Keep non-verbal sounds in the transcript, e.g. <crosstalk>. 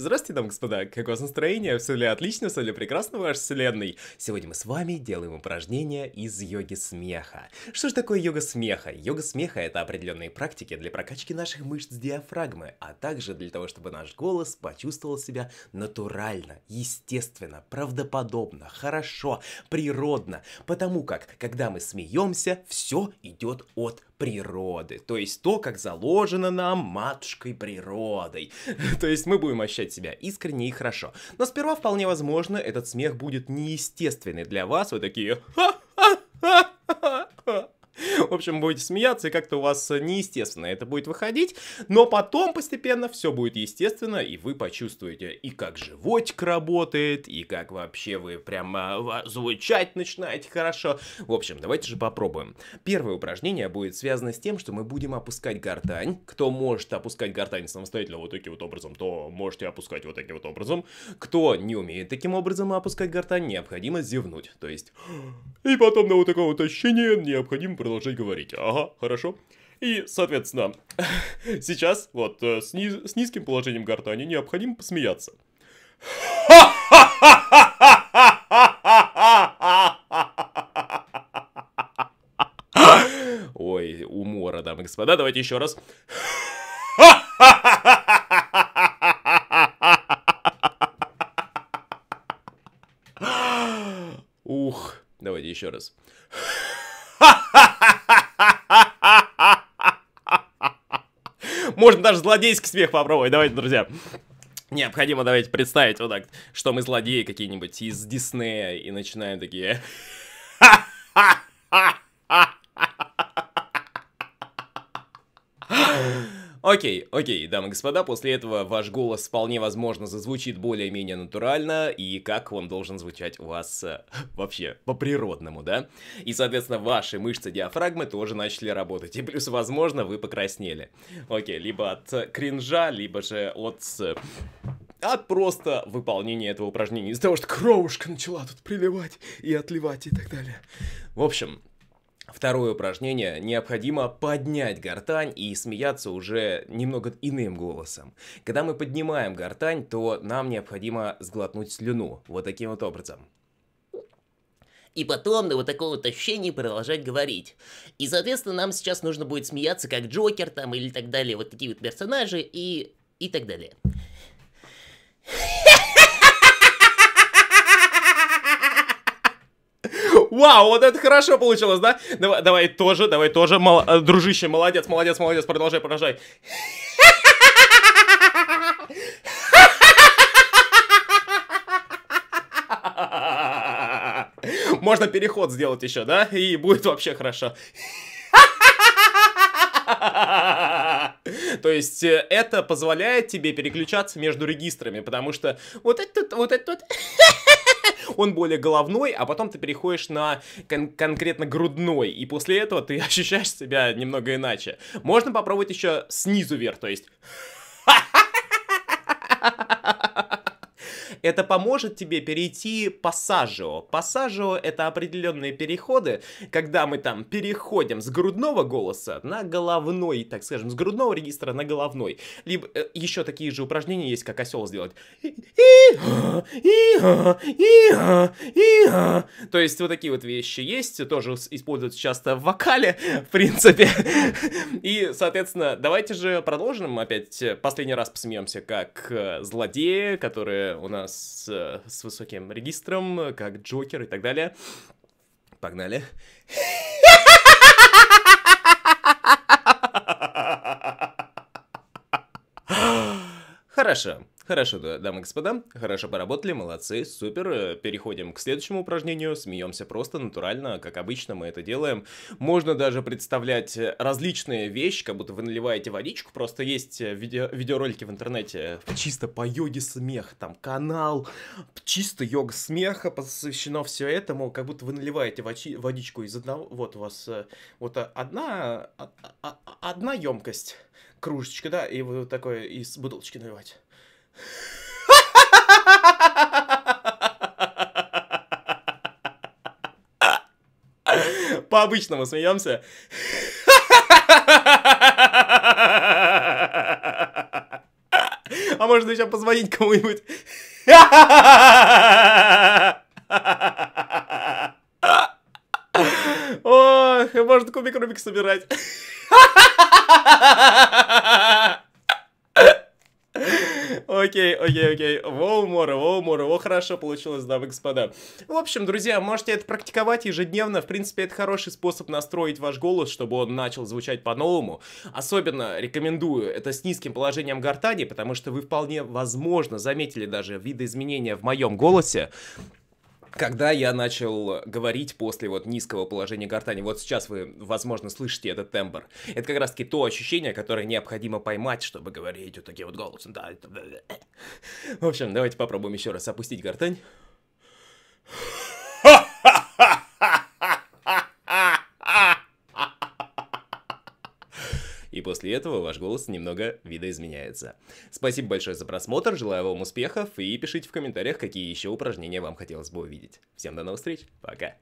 Здравствуйте, дамы и господа, как у вас настроение? Все ли отлично, все ли прекрасно в вашей вселенной? Сегодня мы с вами делаем упражнение из йоги смеха. Что же такое йога смеха? Йога смеха — это определенные практики для прокачки наших мышц диафрагмы, а также для того, чтобы наш голос почувствовал себя натурально, естественно, правдоподобно, хорошо, природно, потому как, когда мы смеемся, все идет от природы. То есть то, как заложено нам матушкой природой. <laughs> то есть мы будем ощущать себя искренне и хорошо. Но сперва вполне возможно, этот смех будет неестественный для вас. Вы такие... Ха-ха-ха! в общем, будете смеяться, и как-то у вас неестественно это будет выходить, но потом постепенно все будет естественно, и вы почувствуете и как животик работает, и как вообще вы прямо а, звучать начинаете хорошо. В общем, давайте же попробуем. Первое упражнение будет связано с тем, что мы будем опускать гортань. Кто может опускать гортань самостоятельно вот таким вот образом, то можете опускать вот таким вот образом. Кто не умеет таким образом опускать гортань, необходимо зевнуть. То есть... И потом на вот таком вот ощущении необходимо продолжать говорите. Ага, хорошо. И, соответственно, <laughs> сейчас вот э, с, ни- с низким положением гортани необходимо посмеяться. Ой, умора, дамы и господа, давайте еще раз. Ух, давайте еще раз. Можно даже злодейский смех попробовать. Давайте, друзья. Необходимо, давайте представить вот так, что мы злодеи какие-нибудь из Диснея и начинаем такие... Окей, окей, дамы и господа, после этого ваш голос вполне возможно зазвучит более-менее натурально, и как он должен звучать у вас э, вообще по-природному, да? И, соответственно, ваши мышцы диафрагмы тоже начали работать, и плюс, возможно, вы покраснели. Окей, либо от кринжа, либо же от... От просто выполнения этого упражнения, из-за того, что кровушка начала тут приливать и отливать и так далее. В общем, Второе упражнение. Необходимо поднять гортань и смеяться уже немного иным голосом. Когда мы поднимаем гортань, то нам необходимо сглотнуть слюну. Вот таким вот образом. И потом на вот таком вот ощущении продолжать говорить. И, соответственно, нам сейчас нужно будет смеяться, как Джокер там или так далее, вот такие вот персонажи и, и так далее. Вау, вот это хорошо получилось, да? Давай, давай тоже, давай тоже. Мол, э, дружище, молодец, молодец, молодец. Продолжай, продолжай. Можно переход сделать еще, да? И будет вообще хорошо. То есть э, это позволяет тебе переключаться между регистрами, потому что вот этот, вот этот, вот он более головной, а потом ты переходишь на кон- конкретно грудной, и после этого ты <laughs> ощущаешь себя немного иначе. Можно попробовать еще снизу вверх, то есть... <laughs> Это поможет тебе перейти пассажио. Пассажио — это определенные переходы, когда мы там переходим с грудного голоса на головной, так скажем, с грудного регистра на головной. Либо э, еще такие же упражнения есть, как осел сделать. То есть вот такие вот вещи есть, тоже используются часто в вокале, в принципе. И, соответственно, давайте же продолжим опять э, последний раз посмеемся, как э, злодеи, которые у нас с, э, с высоким регистром, как Джокер и так далее. Погнали. <laughs> Хорошо. Хорошо, дамы и господа, хорошо поработали, молодцы, супер. Э, переходим к следующему упражнению, смеемся просто, натурально, как обычно мы это делаем. Можно даже представлять э, различные вещи, как будто вы наливаете водичку, просто есть э, видео видеоролики в интернете чисто по йоге смех, там канал, чисто йога смеха, посвящено все этому, как будто вы наливаете водичку из одного, вот у вас вот одна, а, а, а, одна емкость, кружечка, да, и вы такой из бутылочки наливать. По-обычному смеемся. А можно еще позвонить кому-нибудь. Ох, может кубик Рубик собирать. Окей, окей, окей. Воу, море, воу, море, воу, хорошо получилось, дамы и господа. В общем, друзья, можете это практиковать ежедневно. В принципе, это хороший способ настроить ваш голос, чтобы он начал звучать по-новому. Особенно рекомендую это с низким положением гортани, потому что вы вполне возможно заметили даже виды изменения в моем голосе когда я начал говорить после вот низкого положения гортани, вот сейчас вы, возможно, слышите этот тембр, это как раз-таки то ощущение, которое необходимо поймать, чтобы говорить вот таким вот голосом. Э, э, э. В общем, давайте попробуем еще раз опустить гортань. и после этого ваш голос немного видоизменяется. Спасибо большое за просмотр, желаю вам успехов и пишите в комментариях, какие еще упражнения вам хотелось бы увидеть. Всем до новых встреч, пока!